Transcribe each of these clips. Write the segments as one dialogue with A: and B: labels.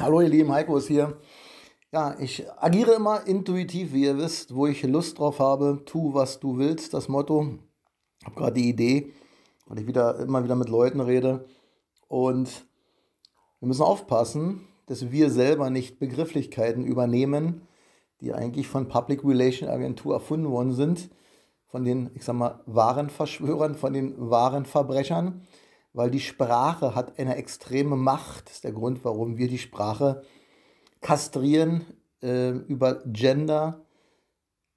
A: Hallo ihr Lieben, Heiko ist hier. Ja, ich agiere immer intuitiv, wie ihr wisst, wo ich Lust drauf habe. Tu, was du willst, das Motto. Ich habe gerade die Idee, weil ich wieder, immer wieder mit Leuten rede. Und wir müssen aufpassen, dass wir selber nicht Begrifflichkeiten übernehmen, die eigentlich von Public Relation Agentur erfunden worden sind, von den, ich sag mal, wahren Verschwörern, von den wahren Verbrechern weil die Sprache hat eine extreme Macht. Das ist der Grund, warum wir die Sprache kastrieren, äh, über Gender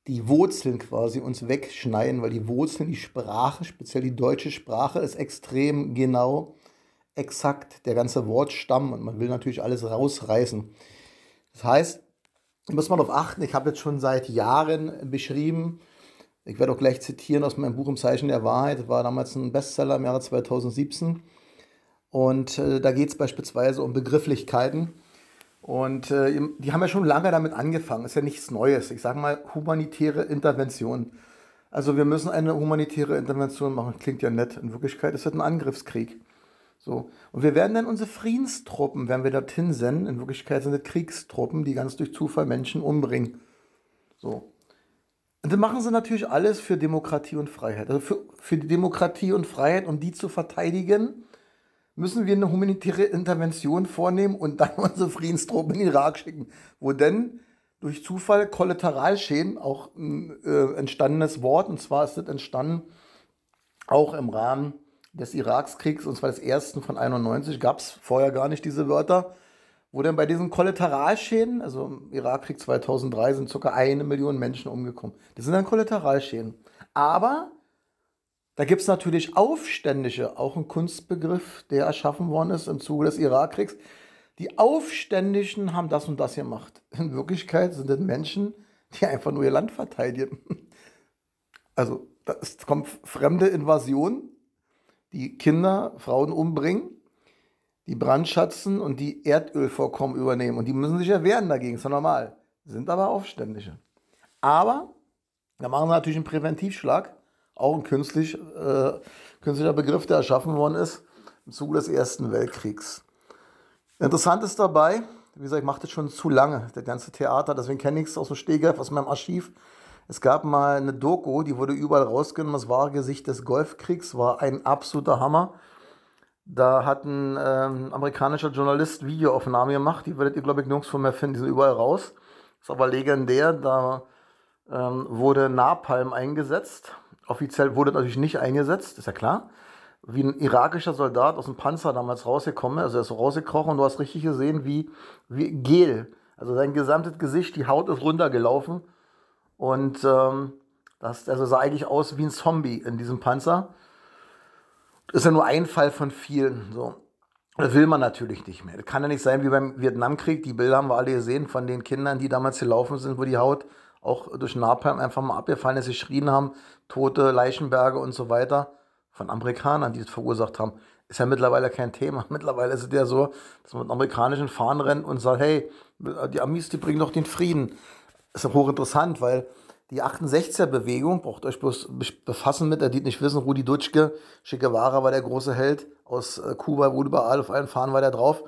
A: die Wurzeln quasi uns wegschneiden, weil die Wurzeln, die Sprache, speziell die deutsche Sprache, ist extrem genau, exakt, der ganze Wortstamm und man will natürlich alles rausreißen. Das heißt, muss man darauf achten, ich habe jetzt schon seit Jahren beschrieben, ich werde auch gleich zitieren aus meinem Buch Im Zeichen der Wahrheit, war damals ein Bestseller im Jahre 2017. Und äh, da geht es beispielsweise um Begrifflichkeiten. Und äh, die haben ja schon lange damit angefangen. Ist ja nichts Neues. Ich sage mal humanitäre Intervention. Also wir müssen eine humanitäre Intervention machen. Klingt ja nett. In Wirklichkeit ist das ein Angriffskrieg. So. Und wir werden dann unsere Friedenstruppen, werden wir dorthin senden. In Wirklichkeit sind das Kriegstruppen, die ganz durch Zufall Menschen umbringen. So. Und dann machen sie natürlich alles für Demokratie und Freiheit. Also für, für die Demokratie und Freiheit, um die zu verteidigen, müssen wir eine humanitäre Intervention vornehmen und dann unsere Friedenstruppen in den Irak schicken, wo denn durch Zufall Kollateralschäden, auch ein äh, entstandenes Wort, und zwar ist das entstanden auch im Rahmen des Irakskriegs, und zwar des ersten von 91, gab es vorher gar nicht diese Wörter wo denn bei diesen Kollateralschäden, also im Irakkrieg 2003 sind ca. eine Million Menschen umgekommen. Das sind dann Kollateralschäden. Aber da gibt es natürlich Aufständische, auch ein Kunstbegriff, der erschaffen worden ist im Zuge des Irakkriegs. Die Aufständischen haben das und das gemacht. In Wirklichkeit sind das Menschen, die einfach nur ihr Land verteidigen. Also es kommt fremde Invasionen, die Kinder, Frauen umbringen die Brandschatzen und die Erdölvorkommen übernehmen. Und die müssen sich ja wehren dagegen, ist ja normal. Sind aber Aufständische. Aber da machen sie natürlich einen Präventivschlag, auch ein künstlich, äh, künstlicher Begriff, der erschaffen worden ist im Zuge des Ersten Weltkriegs. Interessant ist dabei, wie gesagt, ich mache das schon zu lange, das ganze Theater, deswegen kenne ich es aus dem Stegreif, aus meinem Archiv. Es gab mal eine Doku, die wurde überall rausgenommen, das wahre Gesicht des Golfkriegs war ein absoluter Hammer. Da hat ein ähm, amerikanischer Journalist Videoaufnahmen gemacht, die werdet ihr, glaube ich, nirgendwo mehr finden, die sind überall raus. Ist aber legendär, da ähm, wurde Napalm eingesetzt. Offiziell wurde natürlich nicht eingesetzt, ist ja klar. Wie ein irakischer Soldat aus dem Panzer damals rausgekommen, also er ist rausgekrochen und du hast richtig gesehen, wie, wie Gel, also sein gesamtes Gesicht, die Haut ist runtergelaufen und ähm, das also sah eigentlich aus wie ein Zombie in diesem Panzer ist ja nur ein Fall von vielen. So. Das will man natürlich nicht mehr. Das kann ja nicht sein wie beim Vietnamkrieg. Die Bilder haben wir alle gesehen von den Kindern, die damals gelaufen sind, wo die Haut auch durch Napalm einfach mal abgefallen ist, Sie schrien haben, tote Leichenberge und so weiter. Von Amerikanern, die das verursacht haben. Ist ja mittlerweile kein Thema. Mittlerweile ist es ja so, dass man mit amerikanischen Fahnen rennt und sagt, hey, die Amis, die bringen doch den Frieden. Ist ja hochinteressant, weil die 68er-Bewegung, braucht euch bloß befassen mit, er die nicht wissen, Rudi Dutschke, Che Guevara war der große Held aus äh, Kuba, wurde überall auf allen Fahnen war der drauf.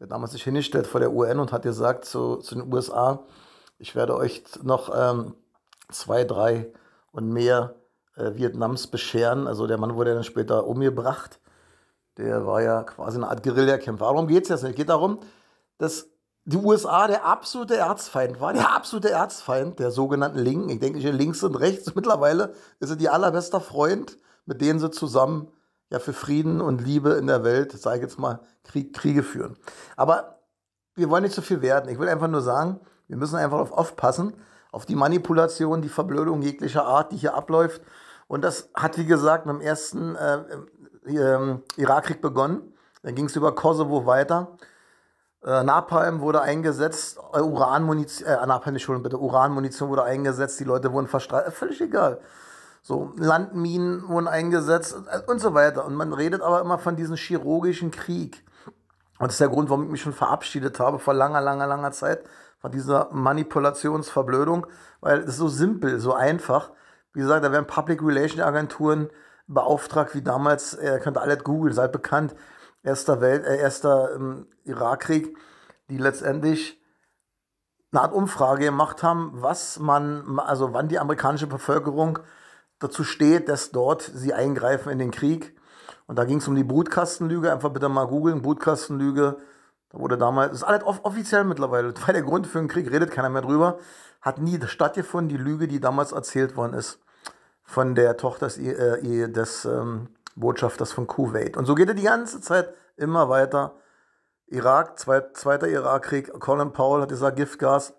A: Der hat damals sich hingestellt vor der UN und hat gesagt zu, zu den USA, ich werde euch noch ähm, zwei, drei und mehr äh, Vietnams bescheren. Also der Mann wurde dann später umgebracht. Der war ja quasi eine Art Guerillakämpfer. Darum geht es jetzt nicht. Es geht darum, dass die USA der absolute Erzfeind war, der absolute Erzfeind der sogenannten Linken. Ich denke, hier links und rechts mittlerweile ist sie die allerbester Freund, mit denen sie zusammen ja für Frieden und Liebe in der Welt, sage ich jetzt mal, Krieg, Kriege führen. Aber wir wollen nicht zu so viel werden. Ich will einfach nur sagen, wir müssen einfach auf aufpassen, auf die Manipulation, die Verblödung jeglicher Art, die hier abläuft. Und das hat, wie gesagt, mit dem ersten äh, äh ähm, Irakkrieg begonnen. Dann ging es über Kosovo weiter. Äh, Napalm wurde eingesetzt, äh, Uranmunition, äh, Napalm, bitte, Uranmunition wurde eingesetzt, die Leute wurden verstrahlt, äh, völlig egal. So, Landminen wurden eingesetzt äh, und so weiter. Und man redet aber immer von diesem chirurgischen Krieg. Und das ist der Grund, warum ich mich schon verabschiedet habe vor langer, langer, langer Zeit von dieser Manipulationsverblödung, weil es so simpel, so einfach. Wie gesagt, da werden Public Relation Agenturen beauftragt, wie damals, äh, ihr könnt alle googeln, seid bekannt, Erster, Welt, äh, erster ähm, Irakkrieg, die letztendlich eine Art Umfrage gemacht haben, was man, also wann die amerikanische Bevölkerung dazu steht, dass dort sie eingreifen in den Krieg. Und da ging es um die Brutkastenlüge. Einfach bitte mal googeln, Brutkastenlüge. Da wurde damals, das ist alles offiziell mittlerweile, weil der Grund für den Krieg redet keiner mehr drüber, hat nie stattgefunden, die Lüge, die damals erzählt worden ist von der Tochter des, äh, des ähm, Botschafters von Kuwait. Und so geht er die ganze Zeit immer weiter. Irak, zweit, zweiter Irakkrieg, Colin Powell hat gesagt, Giftgas,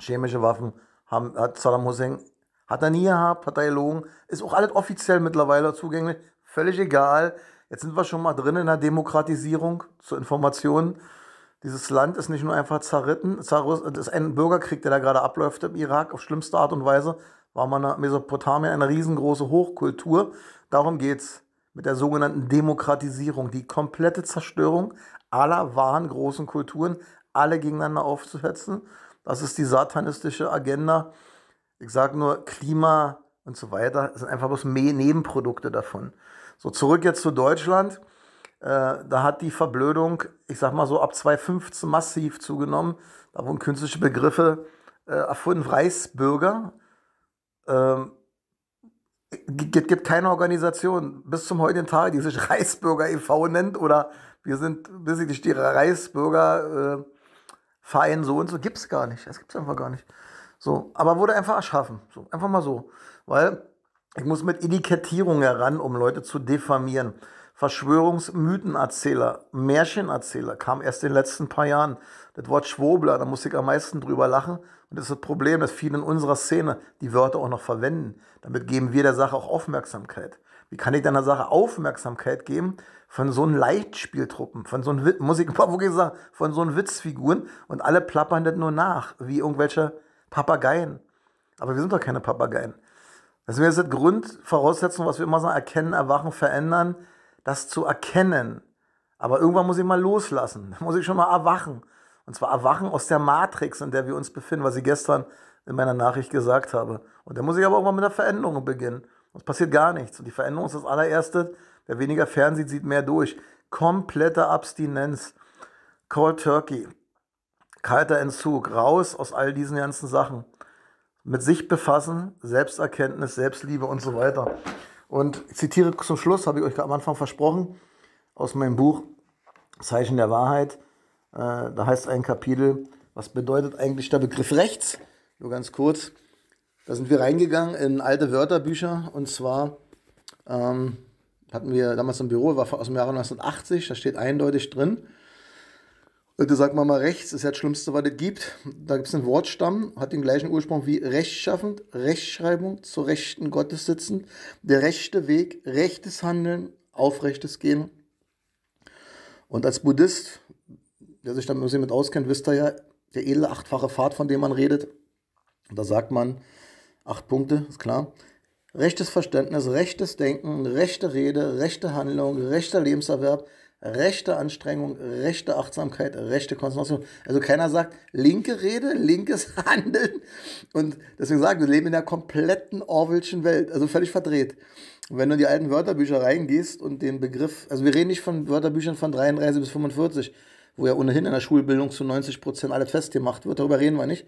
A: chemische Waffen, haben, hat Saddam Hussein, hat er nie gehabt, hat er gelogen, ist auch alles offiziell mittlerweile zugänglich, völlig egal. Jetzt sind wir schon mal drin in der Demokratisierung zur Information. Dieses Land ist nicht nur einfach zerritten, zerriss, das ist ein Bürgerkrieg, der da gerade abläuft im Irak auf schlimmste Art und Weise. War man in Mesopotamien eine riesengroße Hochkultur. Darum geht's mit der sogenannten Demokratisierung, die komplette Zerstörung aller wahren großen Kulturen, alle gegeneinander aufzusetzen. Das ist die satanistische Agenda. Ich sage nur Klima und so weiter. Das sind einfach bloß Nebenprodukte davon. So, zurück jetzt zu Deutschland. Äh, da hat die Verblödung, ich sag mal so ab 2015 massiv zugenommen. Da wurden künstliche Begriffe äh, erfunden. Reichsbürger. Ähm, gibt, gibt keine Organisation bis zum heutigen Tag, die sich Reichsbürger e.V. nennt oder wir sind besieglich die Reichsbürger äh, Verein so und so. Gibt es gar nicht. Es gibt es einfach gar nicht. So, aber wurde einfach erschaffen. So, einfach mal so. Weil ich muss mit Etikettierung heran, um Leute zu diffamieren. Verschwörungsmythenerzähler, Märchenerzähler kam erst in den letzten paar Jahren. Das Wort Schwobler, da muss ich am meisten drüber lachen. Und das ist das Problem, dass viele in unserer Szene die Wörter auch noch verwenden. Damit geben wir der Sache auch Aufmerksamkeit. Wie kann ich deiner Sache Aufmerksamkeit geben von so einem Leichtspieltruppen, von so einem Musik, von so einem Witzfiguren und alle plappern das nur nach, wie irgendwelche Papageien. Aber wir sind doch keine Papageien. Das also ist das Grundvoraussetzung, was wir immer sagen, erkennen, erwachen, verändern, das zu erkennen. Aber irgendwann muss ich mal loslassen, muss ich schon mal erwachen. Und zwar erwachen aus der Matrix, in der wir uns befinden, was ich gestern in meiner Nachricht gesagt habe. Und da muss ich aber auch mal mit der Veränderung beginnen. Es passiert gar nichts. Und die Veränderung ist das allererste. Wer weniger Fernsehen sieht mehr durch. Komplette Abstinenz. Cold Turkey. Kalter Entzug. Raus aus all diesen ganzen Sachen. Mit sich befassen, Selbsterkenntnis, Selbstliebe und so weiter. Und ich zitiere zum Schluss, habe ich euch am Anfang versprochen, aus meinem Buch Zeichen der Wahrheit. Äh, da heißt ein Kapitel, was bedeutet eigentlich der Begriff rechts? Nur ganz kurz. Da sind wir reingegangen in alte Wörterbücher und zwar ähm, hatten wir damals im Büro, war aus dem Jahre 1980, da steht eindeutig drin. Heute sagt man mal, rechts ist ja das Schlimmste, was es gibt. Da gibt es einen Wortstamm, hat den gleichen Ursprung wie rechtschaffend, Rechtschreibung, zur rechten Gottes sitzend, der rechte Weg, rechtes Handeln, aufrechtes Gehen. Und als Buddhist der sich damit mit auskennt, wisst ihr ja, der edle achtfache Pfad, von dem man redet. Und da sagt man, acht Punkte, ist klar. Rechtes Verständnis, rechtes Denken, rechte Rede, rechte Handlung, rechter Lebenserwerb, rechte Anstrengung, rechte Achtsamkeit, rechte Konzentration. Also keiner sagt linke Rede, linkes Handeln. Und deswegen sagen wir leben in der kompletten Orwellschen Welt, also völlig verdreht. Und wenn du in die alten Wörterbücher reingehst und den Begriff, also wir reden nicht von Wörterbüchern von 33 bis 45, wo ja ohnehin in der Schulbildung zu 90 Prozent alles festgemacht wird, darüber reden wir nicht.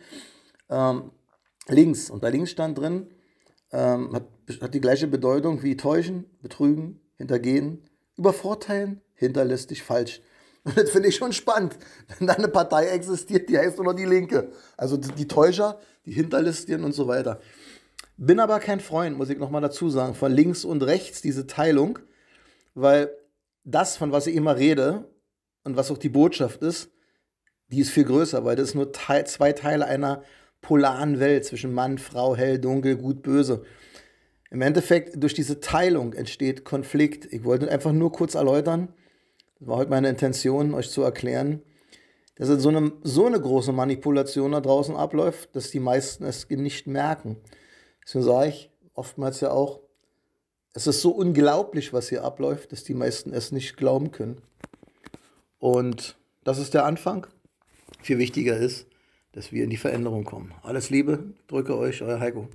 A: Ähm, links, und bei links stand drin, ähm, hat, hat die gleiche Bedeutung wie täuschen, betrügen, hintergehen, übervorteilen, hinterlistig, falsch. Und das finde ich schon spannend, wenn da eine Partei existiert, die heißt nur noch die Linke. Also die Täuscher, die Hinterlistigen und so weiter. Bin aber kein Freund, muss ich nochmal dazu sagen, von links und rechts, diese Teilung, weil das, von was ich immer rede, und was auch die Botschaft ist, die ist viel größer, weil das ist nur Teil, zwei Teile einer polaren Welt zwischen Mann, Frau, hell, dunkel, gut, böse. Im Endeffekt, durch diese Teilung entsteht Konflikt. Ich wollte einfach nur kurz erläutern, das war heute meine Intention, euch zu erklären, dass so eine, so eine große Manipulation da draußen abläuft, dass die meisten es nicht merken. Deswegen sage ich oftmals ja auch, es ist so unglaublich, was hier abläuft, dass die meisten es nicht glauben können. Und das ist der Anfang. Viel wichtiger ist, dass wir in die Veränderung kommen. Alles Liebe, drücke euch, euer Heiko.